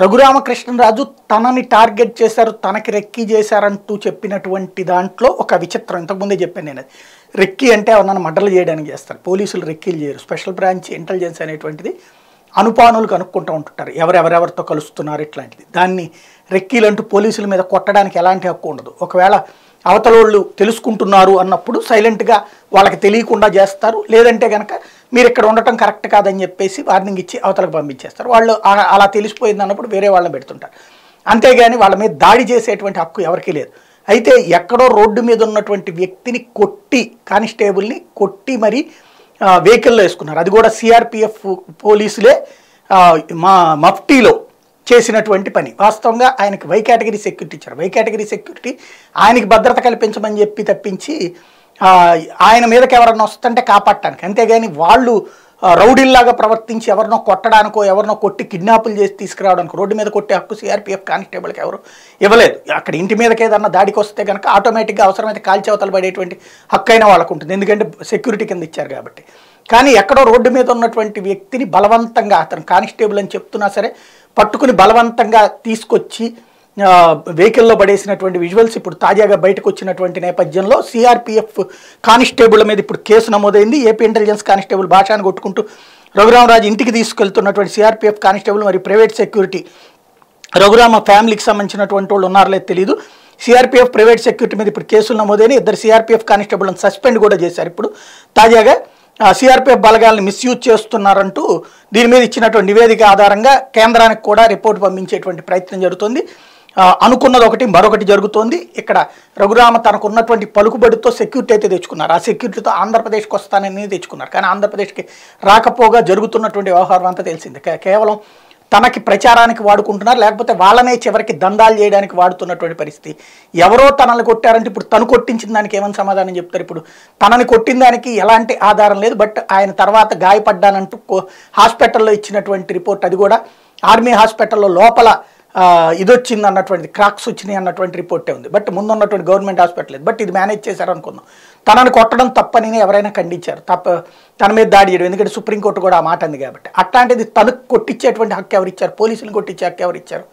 రఘురామకృష్ణరాజు తనని టార్గెట్ చేశారు తనకి రెక్కి చేశారంటూ చెప్పినటువంటి దాంట్లో ఒక విచిత్రం ఇంతకుముందే చెప్పాను నేను రెక్కీ రెక్కి అంటే నన్ను మడ్డలు చేయడానికి చేస్తారు పోలీసులు రెక్కీలు చేయరు స్పెషల్ బ్రాంచ్ ఇంటెలిజెన్స్ అనేటువంటిది అనుపానులు కనుక్కుంటూ ఉంటుంటారు ఎవరెవరెవరితో కలుస్తున్నారు ఇట్లాంటిది దాన్ని రెక్కీలు అంటూ పోలీసుల మీద కొట్టడానికి ఎలాంటి హక్కు ఉండదు ఒకవేళ అవతలోళ్ళు తెలుసుకుంటున్నారు అన్నప్పుడు సైలెంట్గా వాళ్ళకి తెలియకుండా చేస్తారు లేదంటే కనుక మీరు ఇక్కడ ఉండటం కరెక్ట్ కాదని చెప్పేసి వార్నింగ్ ఇచ్చి అవతలకు పంపించేస్తారు వాళ్ళు అలా తెలిసిపోయింది అన్నప్పుడు వేరే వాళ్ళని పెడుతుంటారు అంతేగాని వాళ్ళ మీద దాడి చేసేటువంటి హక్కు ఎవరికీ లేదు అయితే ఎక్కడో రోడ్డు మీద ఉన్నటువంటి వ్యక్తిని కొట్టి కానిస్టేబుల్ని కొట్టి మరి వెహికల్లో వేసుకున్నారు అది కూడా సిఆర్పిఎఫ్ పోలీసులే మా మఫ్టీలో చేసినటువంటి పని వాస్తవంగా ఆయనకి వై కేటగిరీ సెక్యూరిటీ ఇచ్చారు వై కేటగిరీ సెక్యూరిటీ ఆయనకి భద్రత కల్పించమని చెప్పి తప్పించి ఆయన మీదకి ఎవరన్నా వస్తుంటే కాపాడటానికి అంతేగాని వాళ్ళు రౌడీల్లాగా ప్రవర్తించి ఎవరినో కొట్టడానికో ఎవరినో కొట్టి కిడ్నాపులు చేసి తీసుకురావడానికి రోడ్డు మీద కొట్టే హక్కు సిఆర్పిఎఫ్ కానిస్టేబుల్కి ఎవరు ఇవ్వలేదు అక్కడ ఇంటి మీదకి ఏదన్నా దాడికి వస్తే కనుక ఆటోమేటిక్గా అవసరమైతే కాల్చేవతలు పడేటువంటి హక్కు అయినా వాళ్ళకు ఉంటుంది ఎందుకంటే సెక్యూరిటీ కింద ఇచ్చారు కాబట్టి కానీ ఎక్కడో రోడ్డు మీద ఉన్నటువంటి వ్యక్తిని బలవంతంగా అతను కానిస్టేబుల్ అని చెప్తున్నా సరే పట్టుకుని బలవంతంగా తీసుకొచ్చి వెహికల్లో పడేసినటువంటి విజువల్స్ ఇప్పుడు తాజాగా బయటకు వచ్చినటువంటి నేపథ్యంలో సిఆర్పిఎఫ్ కానిస్టేబుల్ మీద ఇప్పుడు కేసు నమోదైంది ఏపీ ఇంటెలిజెన్స్ కానిస్టేబుల్ భాషాను కొట్టుకుంటూ రఘురామరాజు ఇంటికి తీసుకెళ్తున్నటువంటి సిఆర్పిఎఫ్ కానిస్టేబుల్ మరియు ప్రైవేట్ సెక్యూరిటీ రఘురామ ఫ్యామిలీకి సంబంధించినటువంటి వాళ్ళు ఉన్నారో లేదు తెలియదు సిఆర్పిఎఫ్ ప్రైవేట్ సెక్యూరిటీ మీద ఇప్పుడు కేసులు నమోదైన ఇద్దరు సిఆర్పిఎఫ్ కానిస్టేబుల్ని సస్పెండ్ కూడా చేశారు ఇప్పుడు తాజాగా సిఆర్పిఎఫ్ బలగాలను మిస్యూజ్ చేస్తున్నారంటూ దీని మీద ఇచ్చినటువంటి నివేదిక ఆధారంగా కేంద్రానికి కూడా రిపోర్ట్ పంపించేటువంటి ప్రయత్నం జరుగుతుంది అనుకున్నది ఒకటి మరొకటి జరుగుతోంది ఇక్కడ రఘురామ తనకు ఉన్నటువంటి పలుకుబడితో సెక్యూరిటీ అయితే తెచ్చుకున్నారు ఆ సెక్యూరిటీతో ఆంధ్రప్రదేశ్కి వస్తానని తెచ్చుకున్నారు కానీ ఆంధ్రప్రదేశ్కి రాకపోగా జరుగుతున్నటువంటి వ్యవహారం అంతా తెలిసింది కేవలం తనకి ప్రచారానికి వాడుకుంటున్నారు లేకపోతే వాళ్ళనే చివరికి దందాలు చేయడానికి వాడుతున్నటువంటి పరిస్థితి ఎవరో తనని కొట్టారంటే ఇప్పుడు తను కొట్టించిన దానికి ఏమని సమాధానం చెప్తారు ఇప్పుడు తనని కొట్టిన దానికి ఎలాంటి ఆధారం లేదు బట్ ఆయన తర్వాత గాయపడ్డానంటూ హాస్పిటల్లో ఇచ్చినటువంటి రిపోర్ట్ అది కూడా ఆర్మీ హాస్పిటల్లో లోపల ఇది వచ్చింది క్రాక్స్ వచ్చినాయి అన్నటువంటి రిపోర్టే ఉంది బట్ ముందు ఉన్నటువంటి గవర్నమెంట్ హాస్పిటల్ లేదు బట్ ఇది మేనేజ్ చేశారు అనుకుందాం తనను కొట్టడం తప్పని ఎవరైనా ఖండించారు తప్ప తన మీద దాడి చేయడం ఎందుకంటే సుప్రీంకోర్టు కూడా ఆ మాట అంది కాబట్టి అట్లాంటిది తనకు కొట్టించేటువంటి హక్కు ఎవరు ఇచ్చారు పోలీసులు కొట్టించే హక్కు ఎవరు ఇచ్చారు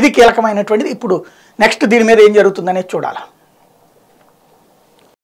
ఇది కీలకమైనటువంటిది ఇప్పుడు నెక్స్ట్ దీని మీద ఏం జరుగుతుందనేది చూడాలి